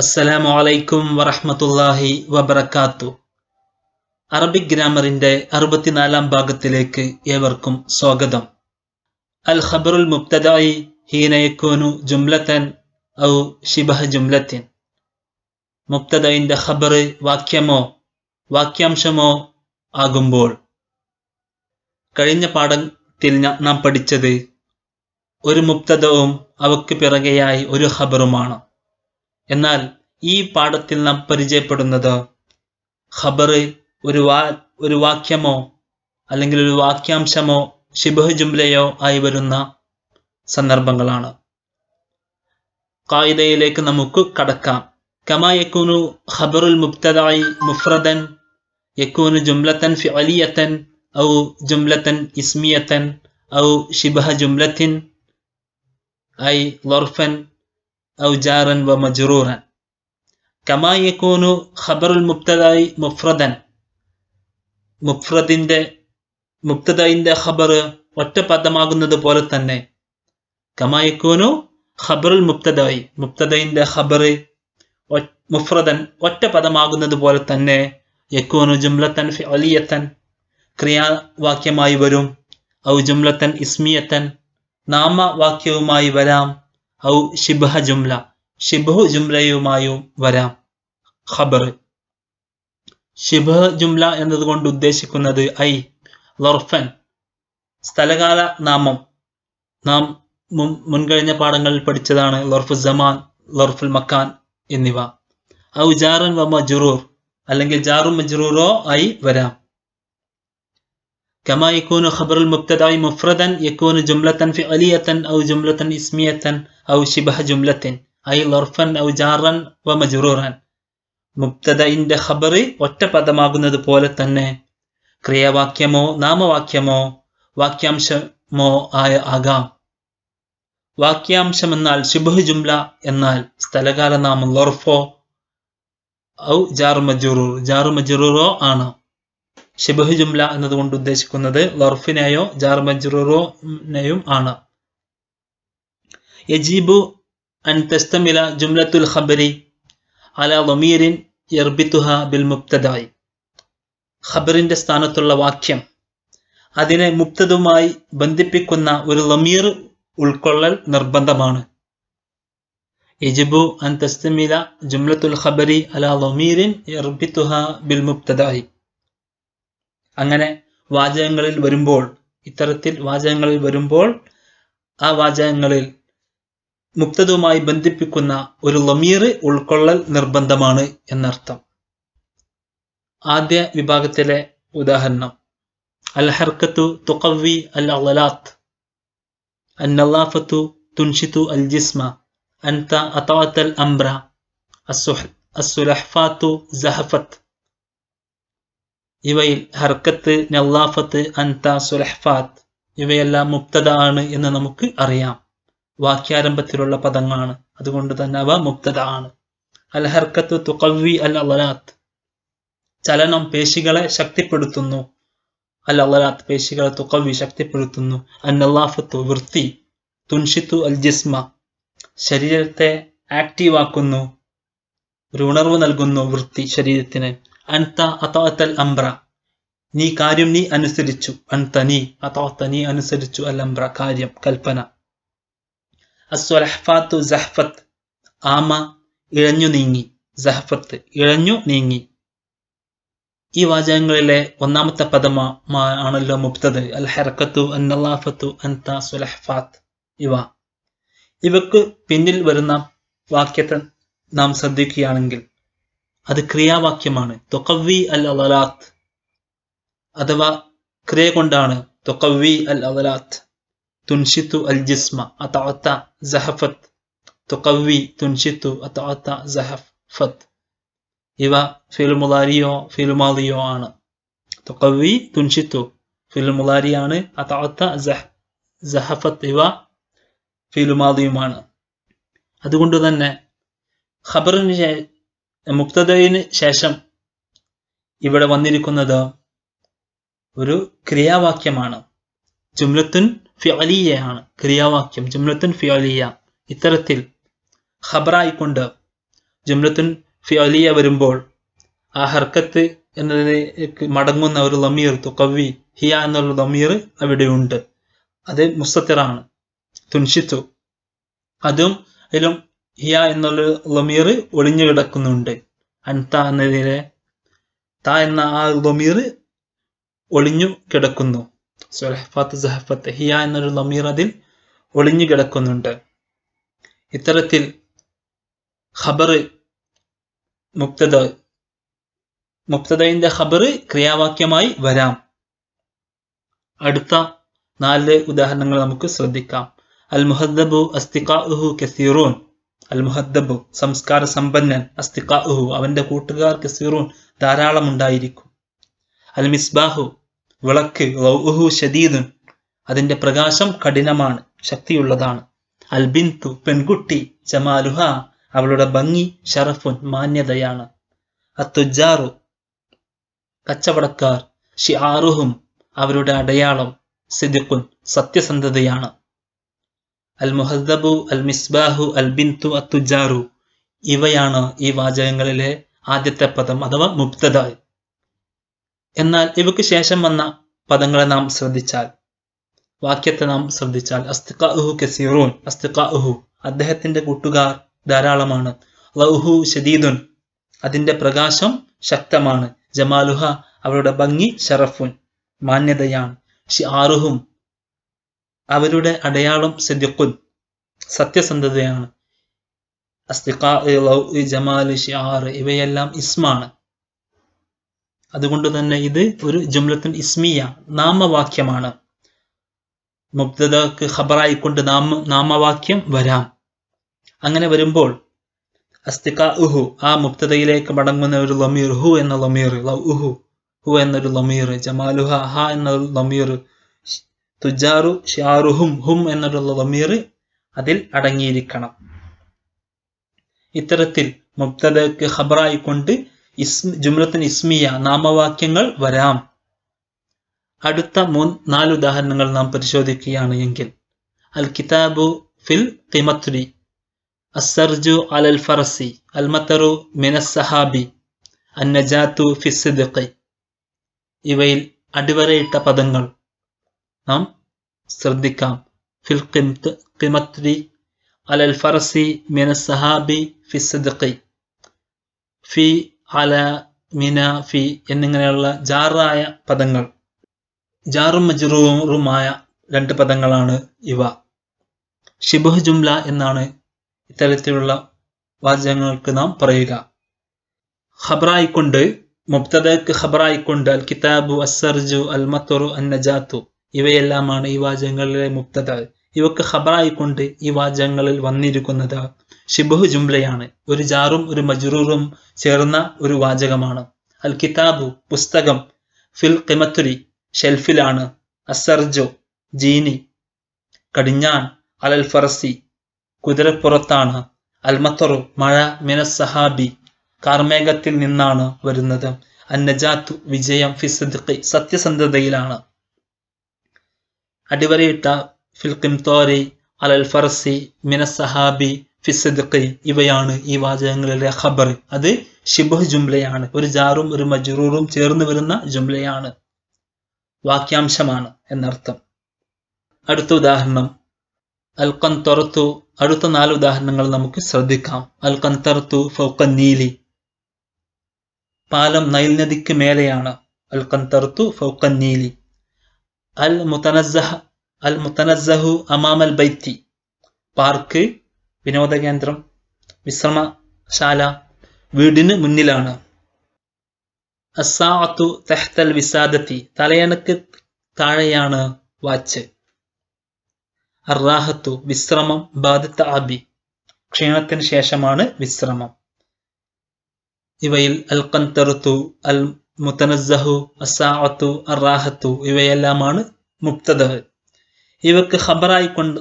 അസ്സലാമു അലൈക്കും വറഹമത്തല്ലാഹി വബർക്കാത്തു അറബിക് ഗ്രാമറിന്റെ അറുപത്തിനാലാം ഭാഗത്തിലേക്ക് ഏവർക്കും സ്വാഗതം അൽ ഖബറുൽ മുബ്തദായി ഹീനയക്കോനു ജുംലത്തൻ ഔ ഷിബഹ ജുംലത്തിൻ മുബ്തദൈൻ്റെ ഖബർ വാക്യമോ വാക്യാംശമോ ആകുമ്പോൾ കഴിഞ്ഞ പാഠത്തിൽ നാം പഠിച്ചത് ഒരു മുബ്തദവും അവക്ക് പിറകെയായി ഒരു ഖബറുമാണ് എന്നാൽ ഈ പാഠത്തിൽ നാം പരിചയപ്പെടുന്നത് ഖബർ ഒരു വാ ഒരു വാക്യമോ അല്ലെങ്കിൽ ഒരു വാക്യാംശമോ ഷിബഹ് ജുംലയോ ആയി വരുന്ന സന്ദർഭങ്ങളാണ് കായിദയിലേക്ക് നമുക്ക് കടക്കാം കമ യക്കൂനു ഖബറുൽ മുബ്തദായി മുഫ്രദൻ യക്കൂനു ജുംലത്തൻ ഫിഅലിയത്തൻ ഔ ജുംലത്തൻ ഇസ്മിയത്തൻ ഔ ഷിബഹ ജുംലത്തിൻ ഐ വർഫൻ أو جارا ومجرورا كما يكون خبر المبتدأ مفردا മുഫ്രദിന്റെ മുക്തദൈന്റെ ഖബർ ഒറ്റ പദമാകുന്നത് പോലെ തന്നെ കമായിക്കൂനു ഖബറുൽ മുക്തദായി മുക്തദൈന്റെ ഖബർ മുഫ്രദൻ ഒറ്റ പദമാകുന്നത് പോലെ തന്നെ യക്കൂനു ജുംലത്തൻ അലിയത്തൻ വാക്യമായി വരും ഔ ജുംലത്തൻ നാമ വാക്യവുമായി വരാം ഔ ശിബഹ ജുംല ഷിബ്ഹു ജുംലയുമായും വരാം ഖബർ ഷിബ്ഹ ജുംല എന്നതുകൊണ്ട് ഉദ്ദേശിക്കുന്നത് ഐ ലർഫൻ സ്ഥലകാല നാമം നാം മുൻകഴിഞ്ഞ പാഠങ്ങളിൽ പഠിച്ചതാണ് ലർഫു ജമാൻ ലർഫുൽ മക്കാൻ എന്നിവ ഔ ജാറൻ വ മജുറൂർ അല്ലെങ്കിൽ ജാറും മജുറൂറോ ആയി വരാം كما ഖബറുൽ خبر മുഫ്രദൻ യക്കൂനു ജുംലത്തൻ ഫി അലിയത്തൻ ഔ ജുംലത്തൻ ഇസ്മിയത്തൻ أو شبه جملة أي لرفا أو جارا ومجرورا മുബ്തദയിന്റെ ഖബറ് ഒറ്റ പദമാകുന്നത് പോലെ തന്നെ ക്രിയാവാക്യമോ നാമവാക്യമോ വാക്യാംശമോ ആയ ആകാം വാക്യാംശം എന്നാൽ ശുബഹ് ജുംല എന്നാൽ സ്ഥലകാല നാമം ലോർഫോ ഔ ജാർ മജുറൂർ ജാർ മജുറൂറോ ആണ് ഷിബഹ് ജുംല എന്നതുകൊണ്ട് ഉദ്ദേശിക്കുന്നത് ലോർഫിനെയോ ജാർ മജുറൂറോനെയും ആണ് അൻ തസ്തമില ജുംലത്തുൽ ഖബരി അല على യർബിത്തുഹ ബിൽ മുബ്തദായി ഖബറിൻ്റെ സ്ഥാനത്തുള്ള വാക്യം അതിനെ മുക്തതുമായി ബന്ധിപ്പിക്കുന്ന ഒരു ലമീർ ഉൾക്കൊള്ളൽ നിർബന്ധമാണ് യജിബു അൻ തസ്തമില ജുംലത്തുൽ ഖബരി അല ലമീറിൻ യർബിത്തുഹ ബിൽ മുബ്തദായി അങ്ങനെ വാചകങ്ങളിൽ വരുമ്പോൾ ഇത്തരത്തിൽ വാചകങ്ങളിൽ വരുമ്പോൾ ആ വാചകങ്ങളിൽ മുക്തതുമായി ബന്ധിപ്പിക്കുന്ന ഒരു ലമീർ ഉൾക്കൊള്ളൽ നിർബന്ധമാണ് എന്നർത്ഥം ആദ്യ വിഭാഗത്തിലെ ഉദാഹരണം അൽ ഹർക്കത്തു തുക്കവി അൽ അൻ അന്നല്ലാഫത്തു തുൻഷിത്തു അൽ ജിസ്മ അൻത അത്തവത്തൽ അംബ്ര അസുലഹ്ഫാത്തു ജഹഫത്ത് ഇവയിൽ ഹർക്കത്ത് നല്ലാഫത്ത് അൻത സുലഹ്ഫാത്ത് ഇവയെല്ലാം മുക്തത ആണ് എന്ന് നമുക്ക് അറിയാം വാക്യാരംഭത്തിലുള്ള പദങ്ങളാണ് അതുകൊണ്ട് തന്നെ അവ മുക്തത ആണ് അൽ ഹർക്കത്ത് തുക്കവി അൽ അലനാത്ത് ചലനം പേശികളെ ശക്തിപ്പെടുത്തുന്നു അൽ അലനാത്ത് പേശികളെ തുക്കവി ശക്തിപ്പെടുത്തുന്നു അന്നല്ലാഫത്ത് വൃത്തി തുൻഷിത്തു അൽ ജിസ്മ ശരീരത്തെ ആക്റ്റീവ് ആക്കുന്നു ഒരു ഉണർവ് നൽകുന്നു വൃത്തി ശരീരത്തിന് അൻത അതോത്തൽ അംബ്ര നീ കാര്യം നീ അനുസരിച്ചു അൻത നീ നീ അനുസരിച്ചു അൽ അംബ്ര കാര്യം കൽപ്പന അസ്വലഹ്ഫാത്തു സഹ്ഫത്ത് ആമ ഇഴഞ്ഞു നീങ്ങി സഹ്ഫത്ത് ഇഴഞ്ഞു നീങ്ങി ഈ വാചകങ്ങളിലെ ഒന്നാമത്തെ പദമാണല്ലോ മുപ്തത് അൽ ഹർക്കത്തു അന്നല്ലാഫത്തു അൻത സുലഹ്ഫാത്ത് ഇവ ഇവക്ക് പിന്നിൽ വരുന്ന വാക്യത്തെ നാം ശ്രദ്ധിക്കുകയാണെങ്കിൽ അത് ക്രിയാവാക്യമാണ് തൊക്കവി അൽ അവലാത്ത് അഥവാ ക്രിയ കൊണ്ടാണ് തൊക്കവി അൽ അവലാത്ത് അൽ ജിസ്മ أطعت زحفت തുക്കവി തുൻഷിത്തു അത്താത്ത സഹഫത്ത് ഇവ ഫിലുമുലാരിയോ ഫിലുമാലിയോ ആണ് തുക്കവി തുൻഷിത്തു ഫിലുമുലാരിയാണ് അത്താത്ത സഹ ഇവ ഫിലുമാലിയുമാണ് അതുകൊണ്ട് തന്നെ ഖബറിന് മുക്തതയിന് ശേഷം ഇവിടെ വന്നിരിക്കുന്നത് ഒരു ക്രിയാവാക്യമാണ് ജുംലത്തുൻ ഫിയലിയയാണ് ക്രിയാവാക്യം ജുംലത്തുൻ ഫിയലിയ ഇത്തരത്തിൽ ഖബറായിക്കൊണ്ട് ജുംലത്തുൻ ഫിയലിയ വരുമ്പോൾ ആ ഹർക്കത്ത് എന്നതിലേക്ക് മടങ്ങുന്ന ഒരു ലമീർ തുക്കവി ഹിയ എന്നുള്ള ലമീർ അവിടെയുണ്ട് അത് മുസ്തത്തിറാണ് തുൻഷിത്തു അതും അതിലും ഹിയ എന്നുള്ള ലമീർ ഒളിഞ്ഞു കിടക്കുന്നുണ്ട് അൻത എന്നതിലെ ത എന്ന ആ ലമീർ ഒളിഞ്ഞു കിടക്കുന്നു സ്വൽഹഫാത്ത് സഹഫത്ത് ഹിയ എന്നൊരു ലമീർ അതിൽ ഒളിഞ്ഞു കിടക്കുന്നുണ്ട് ഇത്തരത്തിൽ ഖബറ് മുക്തത മുക്തദയിന്റെ ഖബറ് ക്രിയാവാക്യമായി വരാം അടുത്ത നാല് ഉദാഹരണങ്ങൾ നമുക്ക് ശ്രദ്ധിക്കാം അൽ മുഹദ്ദബു അസ്തിഖാഉഹു കസീറൂൻ അൽ മുഹദ്ദബു സംസ്കാര സമ്പന്നൻ അസ്തിഖാഉഹു അവന്റെ കൂട്ടുകാർ കസീറൂൻ ധാരാളം ഉണ്ടായിരിക്കും അൽ മിസ്ബാഹു വിളക്ക് ലൗഹു ഷദീദുൻ അതിന്റെ പ്രകാശം കഠിനമാണ് ശക്തിയുള്ളതാണ് അൽബിന്തു പെൺകുട്ടി ജമാലുഹ അവളുടെ ഭംഗി ഷറഫുൻ മാന്യതയാണ് അത്തുജാറു കച്ചവടക്കാർ ഷിആറുഹും അവരുടെ അടയാളം സിദിഖുൻ സത്യസന്ധതയാണ് അൽ മുഹദ്ദബു അൽ മിസ്ബാഹു അൽ ബിന്തു അത്തുജാറു ഇവയാണ് ഈ വാചകങ്ങളിലെ ആദ്യത്തെ പദം അഥവാ മുബ്തദായി എന്നാൽ ഇവയ്ക്ക് ശേഷം വന്ന പദങ്ങളെ നാം ശ്രദ്ധിച്ചാൽ വാക്യത്തെ നാം ശ്രദ്ധിച്ചാൽ അസ്തിഖ ഉഹു കസീറൂൻ അസ്തിഖ ഉഹു അദ്ദേഹത്തിന്റെ കൂട്ടുകാർ ധാരാളമാണ് ലഹു ഷദീദുൻ അതിന്റെ പ്രകാശം ശക്തമാണ് ജമാലുഹ അവരുടെ ഭംഗി ഷറഫുൻ മാന്യതയാണ് ആറുഹും അവരുടെ അടയാളം സദ്യക്കുൻ സത്യസന്ധതയാണ് അസ്തിഖ ജമാൽ ആറ് ഇവയെല്ലാം ഇസ്മാണ് അതുകൊണ്ട് തന്നെ ഇത് ഒരു ജുംലത്തുൻ ഇസ്മിയ നാമവാക്യമാണ് മുബ്തദക്ക് ഖബറായിക്കൊണ്ട് നാമ നാമവാക്യം വരാം അങ്ങനെ വരുമ്പോൾ അസ്തിക ഉഹു ആ മുബ്തദയിലേക്ക് മടങ്ങുന്ന ഒരു ലമീർ ഹു എന്ന ലമീർ ഉഹു ഹു എന്നൊരു ലമീർ ജമാലുഹ ഹ എന്നൊരു ലമീർ തുജാറു ഷാറുഹും ഹും എന്നൊരു ലമീർ അതിൽ അടങ്ങിയിരിക്കണം ഇത്തരത്തിൽ മുബ്തദക്ക് ഖബറായിക്കൊണ്ട് ഇസ് ജുംലത്തിന് ഇസ്മിയ നാമവാക്യങ്ങൾ വരാം അടുത്ത മൂന്ന് നാല് ഉദാഹരണങ്ങൾ നാം പരിശോധിക്കുകയാണ് എങ്കിൽ അൽ കിതാബു ഫിൽ തിമത്രി അസർജു അൽ അൽ ഫറസി അൽ മത്തറു മിനസ് സഹാബി അന്നജാത്തു ഫിസിദ്ഖി ഇവയിൽ അടിവരയിട്ട പദങ്ങൾ നാം ശ്രദ്ധിക്കാം ഫിൽ കിമത്രി അൽ അൽ ഫറസി മിനസ് സഹാബി ഫിസിദ്ഖി ഫി അല മിന ഫി എന്നിങ്ങനെയുള്ള ജാറായ പദങ്ങൾ ജാറും മജുറൂറുമായ രണ്ട് പദങ്ങളാണ് ഇവ ഷിബുഹ് ജുംല എന്നാണ് ഇത്തരത്തിലുള്ള വാചകങ്ങൾക്ക് നാം പറയുക ഖബറായിക്കൊണ്ട് മുബ്തദക്ക് ഖബറായിക്കൊണ്ട് അൽ കിതാബു അസർജു അൽ മത്തറു അൻ നജാത്തു ഇവയെല്ലാമാണ് ഈ വാചകങ്ങളിലെ മുബ്തദ ഇവക്ക് ഖബറായിക്കൊണ്ട് ഈ വാചകങ്ങളിൽ വന്നിരിക്കുന്നത് ഷിബഹു ജുംലയാണ് ഒരു ജാറും ഒരു മജ്റൂറും ചേർന്ന ഒരു വാചകമാണ് അൽ കിതാബു പുസ്തകം ഫിൽ കിമത്തുലി ഷെൽഫിലാണ് അസർജോ ജീനി കടിഞ്ഞാൻ അൽ ഫറസി കുതിരപ്പുറത്താണ് അൽമത്തറു മഴ മിനസഹാബി കാർമേഘത്തിൽ നിന്നാണ് വരുന്നത് അന്നജാത്തു വിജയം ഫിസദ്ഖി സത്യസന്ധതയിലാണ് അടിവരയിട്ട ഫിൽ കിംതോരി അൽ ഫറസി മിനസഹാബി ഫിസദുഖി ഇവയാണ് ഈ വാചകങ്ങളിലെ ഖബർ അത് ഷിബുഹ് ജുംലയാണ് ഒരു ജാറും ഒരു മജ്റൂറും ചേർന്ന് വരുന്ന ജുംലയാണ് വാക്യാംശമാണ് എന്നർത്ഥം അടുത്ത ഉദാഹരണം അൽക്കൻ തുറത്തു അടുത്ത നാല് ഉദാഹരണങ്ങൾ നമുക്ക് ശ്രദ്ധിക്കാം അൽക്കൻ തറത്തു ഫൗക്കൻ നീലി പാലം നൈൽ നദിക്ക് മേലെയാണ് അൽക്കൻ തറത്തു ഫൗക്കൻ നീലി അൽ മുത്തനസഹ അൽ മുത്തനസഹു അമാമൽ ബൈത്തി പാർക്ക് വിനോദ കേന്ദ്രം വിശ്രമശാല വീടിന് മുന്നിലാണ് അസാത്തു തെഹ്തൽ വിസാദത്തി തലയണക്ക് താഴെയാണ് വാച്ച് അറാഹത്തു വിശ്രമം ബാധിത്ത ആബി ക്ഷീണത്തിന് ശേഷമാണ് വിശ്രമം ഇവയിൽ അൽ കന്തറുത്തു അൽ മുത്തനസഹു അസാത്തു അറാഹത്തു ഇവയെല്ലാമാണ് മുക്തത ഇവക്ക് ഖബറായി കൊണ്ട്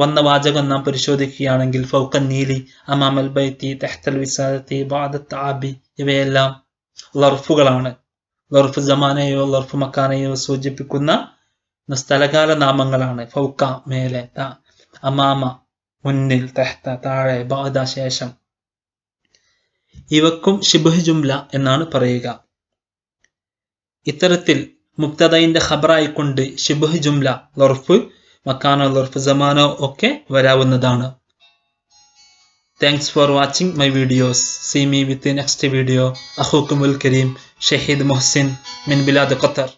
വന്ന വാചകം നാം പരിശോധിക്കുകയാണെങ്കിൽ ഫൗക്കൻ നീലി അമാമൽ ബൈത്തി തെഹ്തൽ വിസാദത്തി ബാദത്ത് ആബി ഇവയെല്ലാം ലർഫുകളാണ് ലർഫ് ജമാനയോ ലർഫ് മക്കാനയോ സൂചിപ്പിക്കുന്ന സ്ഥലകാല നാമങ്ങളാണ് ഫൗക്ക മേലെ ത അമാമ മുന്നിൽ തെഹ്ത താഴെ ബാദ ശേഷം ഇവക്കും ഷിബുഹ് ജുംല എന്നാണ് പറയുക ഇത്തരത്തിൽ മുക്തതയിന്റെ ഖബറായിക്കൊണ്ട് ഷിബുഹ് ജുംല ലർഫ് മക്കാനോ ലർഫ് സമാനോ ഒക്കെ വരാവുന്നതാണ് thanks for watching my videos see me with next video അഹൂക്കുമുൽ കരീം ഷഹീദ് മൊഹസിൻ മിൻ ഖത്തർ